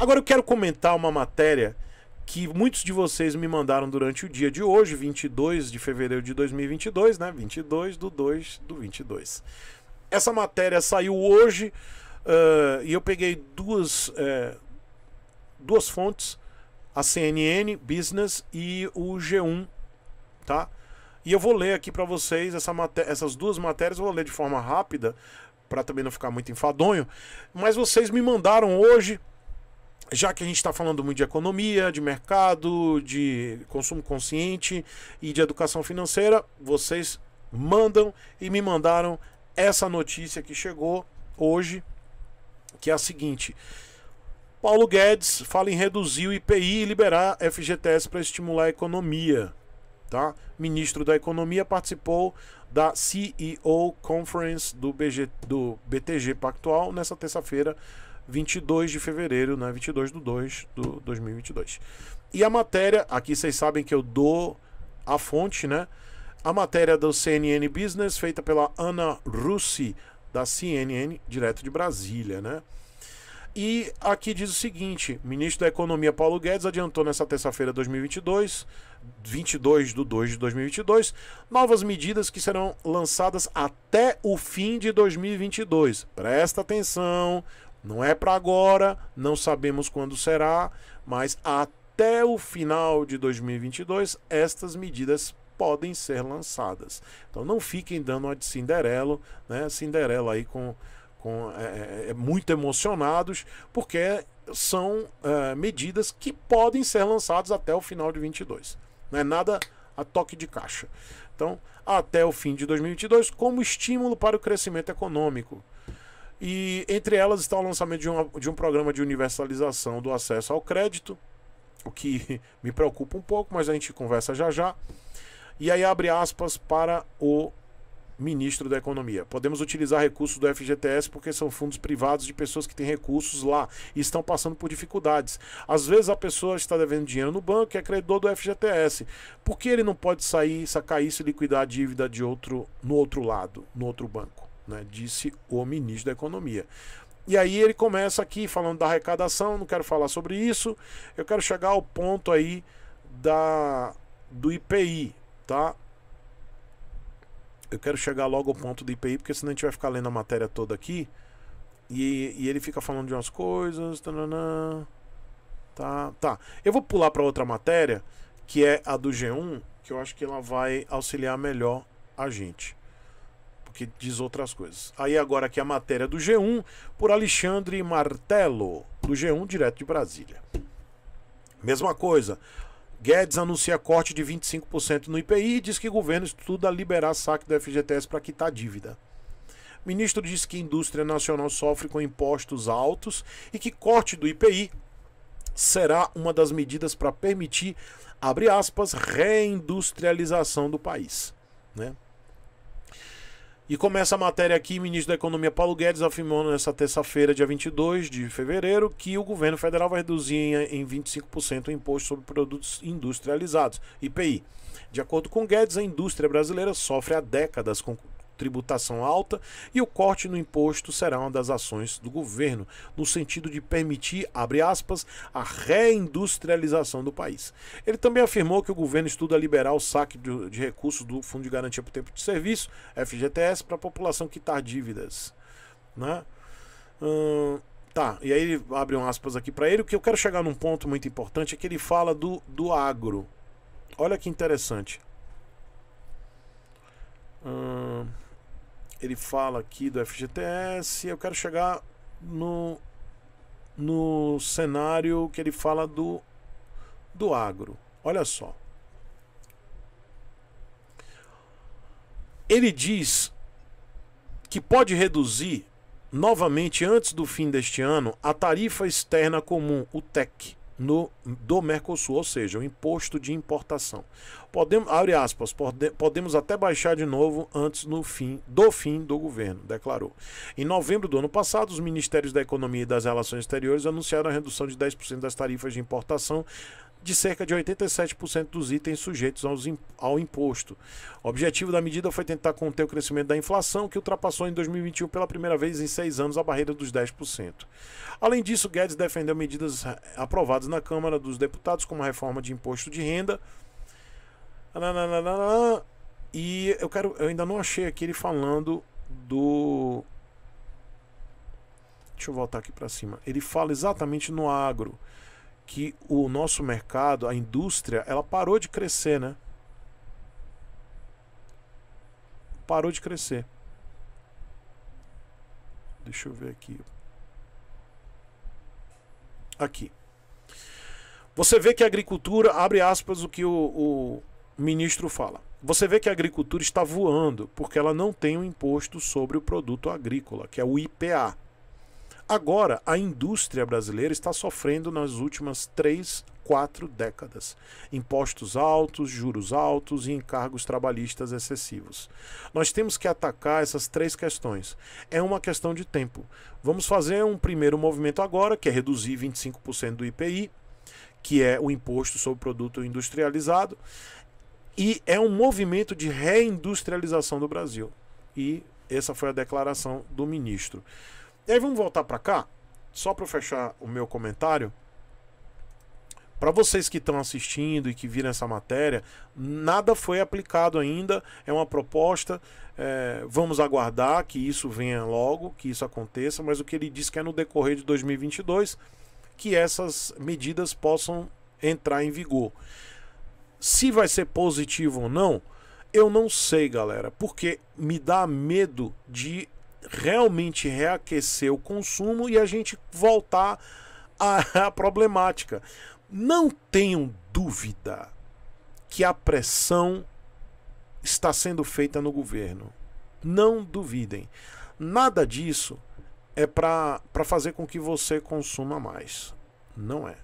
Agora eu quero comentar uma matéria que muitos de vocês me mandaram durante o dia de hoje, 22 de fevereiro de 2022, né? 22 do 2 do 22. Essa matéria saiu hoje uh, e eu peguei duas, duas fontes, a CNN Business e o G1, tá? E eu vou ler aqui para vocês essa essas duas matérias, eu vou ler de forma rápida, para também não ficar muito enfadonho, mas vocês me mandaram hoje já que a gente está falando muito de economia, de mercado, de consumo consciente e de educação financeira, vocês mandam e me mandaram essa notícia que chegou hoje, que é a seguinte. Paulo Guedes fala em reduzir o IPI e liberar FGTS para estimular a economia. Tá? Ministro da Economia participou da CEO Conference do, BG, do BTG Pactual nessa terça-feira 22 de fevereiro, né? 22 de 2 de 2022. E a matéria, aqui vocês sabem que eu dou a fonte, né? A matéria do CNN Business, feita pela Ana Russi, da CNN, direto de Brasília, né? E aqui diz o seguinte: ministro da Economia Paulo Guedes adiantou nesta terça-feira 2022, 22 de 2 de 2022, novas medidas que serão lançadas até o fim de 2022. Presta atenção, não é para agora, não sabemos quando será, mas até o final de 2022 estas medidas podem ser lançadas. Então não fiquem dando a de Cinderelo, né? Cinderela aí com, com é, é, é muito emocionados, porque são é, medidas que podem ser lançadas até o final de 22. Não é nada a toque de caixa. Então, até o fim de 2022, como estímulo para o crescimento econômico, e entre elas está o lançamento de, um de um programa de universalização do acesso ao crédito, o que me preocupa um pouco, mas a gente conversa já já. E aí abre aspas para o ministro da Economia. Podemos utilizar recursos do FGTS porque são fundos privados de pessoas que têm recursos lá e estão passando por dificuldades. Às vezes a pessoa está devendo dinheiro no banco e é credor do FGTS. Por que ele não pode sair, sacar isso e liquidar a dívida de outro no outro lado, no outro banco? né? disse o ministro da Economia. E aí ele começa aqui falando da arrecadação, não quero falar sobre isso, eu quero chegar ao ponto aí da, do IPI, tá? Eu quero chegar logo ao ponto do IPI, porque senão a gente vai ficar lendo a matéria toda aqui. E, e ele fica falando de umas coisas. Tanana, tá, tá. Eu vou pular para outra matéria, que é a do G1, que eu acho que ela vai auxiliar melhor a gente porque diz outras coisas. Aí agora aqui a matéria do G1 por Alexandre Martelo, do G1 direto de Brasília. Mesma coisa. Guedes anuncia corte de 25% no IPI e diz que governo estuda liberar saque do FGTS para quitar dívida. O ministro diz que a indústria nacional sofre com impostos altos e que corte do IPI será uma das medidas para permitir, abre aspas, reindustrialização do país. Né? E começa a matéria aqui, ministro da Economia Paulo Guedes afirmou nesta terça-feira, dia 22 de fevereiro, que o governo federal vai reduzir em 25% o imposto sobre produtos industrializados, IPI. De acordo com Guedes, a indústria brasileira sofre há décadas com tributação alta e o corte no imposto será uma das ações do governo, no sentido de permitir, abre aspas, a reindustrialização do país. Ele também afirmou que o governo estuda liberar o saque de, de recursos do Fundo de Garantia por Tempo de Serviço, FGTS, para a população quitar dívidas. Né? Hum, tá, e aí ele abre um aspas aqui para ele. O que eu quero chegar num ponto muito importante é que ele fala do, do agro. Olha que interessante. ele fala aqui do FGTS. Eu quero chegar no, no cenário que ele fala do, do agro. Olha só. Ele diz que pode reduzir novamente antes do fim deste ano a tarifa externa comum, o TEC, no, do Mercosul, ou seja, o imposto de importação. Podemos, abre aspas, pode, podemos até baixar de novo antes no fim, do fim do governo, declarou. Em novembro do ano passado, os ministérios da Economia e das Relações Exteriores anunciaram a redução de 10% das tarifas de importação de cerca de 87% dos itens sujeitos aos, ao imposto. O objetivo da medida foi tentar conter o crescimento da inflação, que ultrapassou em 2021 pela primeira vez em seis anos a barreira dos 10%. Além disso, Guedes defendeu medidas eh, aprovadas na Câmara dos Deputados, como a reforma de imposto de renda. E eu quero, eu ainda não achei aqui ele falando do Deixa eu voltar aqui para cima. Ele fala exatamente no agro que o nosso mercado, a indústria, ela parou de crescer, né? Parou de crescer. Deixa eu ver aqui. Aqui. Você vê que a agricultura, abre aspas o que o, o ministro fala. Você vê que a agricultura está voando porque ela não tem um imposto sobre o produto agrícola, que é o IPA. Agora, a indústria brasileira está sofrendo nas últimas três, quatro décadas. Impostos altos, juros altos e encargos trabalhistas excessivos. Nós temos que atacar essas três questões. É uma questão de tempo. Vamos fazer um primeiro movimento agora, que é reduzir 25% do IPI, que é o imposto sobre produto industrializado, e é um movimento de reindustrialização do Brasil. E essa foi a declaração do ministro. E aí vamos voltar para cá, só para fechar o meu comentário. Para vocês que estão assistindo e que viram essa matéria, nada foi aplicado ainda, é uma proposta. É, vamos aguardar que isso venha logo, que isso aconteça, mas o que ele diz que é no decorrer de 2022 que essas medidas possam entrar em vigor. Se vai ser positivo ou não, eu não sei, galera, porque me dá medo de realmente reaquecer o consumo e a gente voltar à, à problemática. Não tenham dúvida que a pressão está sendo feita no governo. Não duvidem. Nada disso é para fazer com que você consuma mais. Não é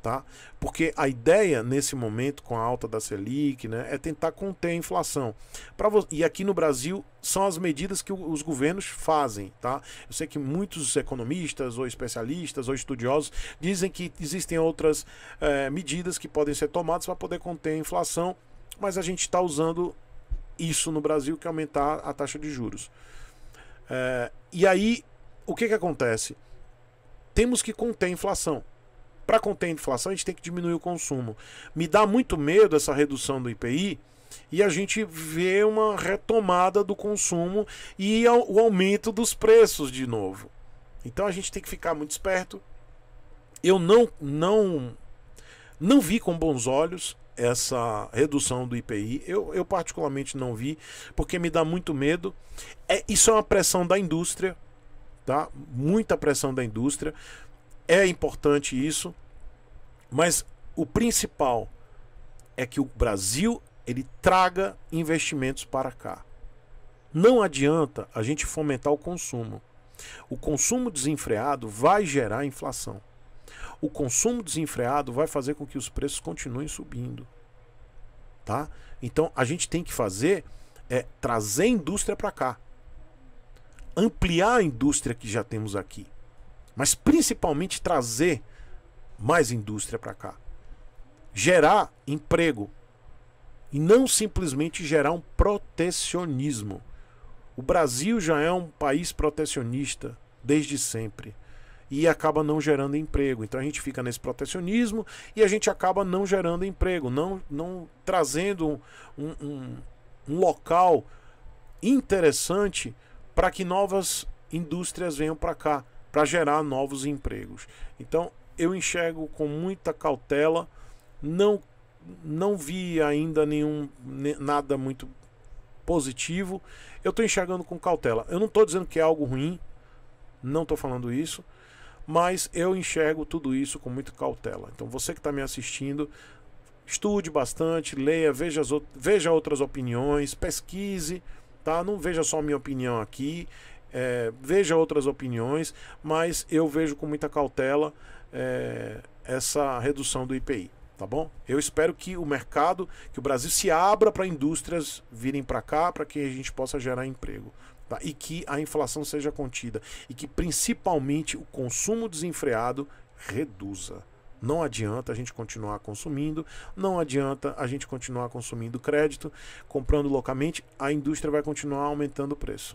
tá? Porque a ideia nesse momento com a alta da Selic, né, é tentar conter a inflação. Para e aqui no Brasil são as medidas que os governos fazem, tá? Eu sei que muitos economistas ou especialistas ou estudiosos dizem que existem outras eh, medidas que podem ser tomadas para poder conter a inflação, mas a gente está usando isso no Brasil que é aumentar a taxa de juros. Eh, e aí o que que acontece? Temos que conter a inflação. Para conter a inflação, a gente tem que diminuir o consumo. Me dá muito medo essa redução do IPI e a gente vê uma retomada do consumo e o aumento dos preços de novo. Então a gente tem que ficar muito esperto. Eu não não não vi com bons olhos essa redução do IPI. Eu, eu particularmente não vi, porque me dá muito medo. É, isso é uma pressão da indústria, tá? Muita pressão da indústria. É importante isso. Mas o principal é que o Brasil ele traga investimentos para cá. Não adianta a gente fomentar o consumo. O consumo desenfreado vai gerar inflação. O consumo desenfreado vai fazer com que os preços continuem subindo. Tá? Então a gente tem que fazer é trazer indústria para cá. Ampliar a indústria que já temos aqui. Mas principalmente trazer mais indústria para cá. Gerar emprego. E não simplesmente gerar um protecionismo. O Brasil já é um país protecionista desde sempre e acaba não gerando emprego. Então a gente fica nesse protecionismo e a gente acaba não gerando emprego, não, não trazendo um, um, um local interessante para que novas indústrias venham para cá, para gerar novos empregos. Então eu enxergo com muita cautela. Não não vi ainda nenhum nada muito positivo. Eu estou enxergando com cautela. Eu não estou dizendo que é algo ruim, não estou falando isso, mas eu enxergo tudo isso com muita cautela. Então você que está me assistindo, estude bastante, leia, veja, as, veja outras opiniões, pesquise, tá? Não veja só minha opinião aqui, é, veja outras opiniões, mas eu vejo com muita cautela é, essa redução do IPI, tá bom? Eu espero que o mercado, que o Brasil se abra para indústrias virem para cá, para que a gente possa gerar emprego. Tá? E que a inflação seja contida. E que principalmente o consumo desenfreado reduza. Não adianta a gente continuar consumindo, não adianta a gente continuar consumindo crédito, comprando loucamente, a indústria vai continuar aumentando o preço.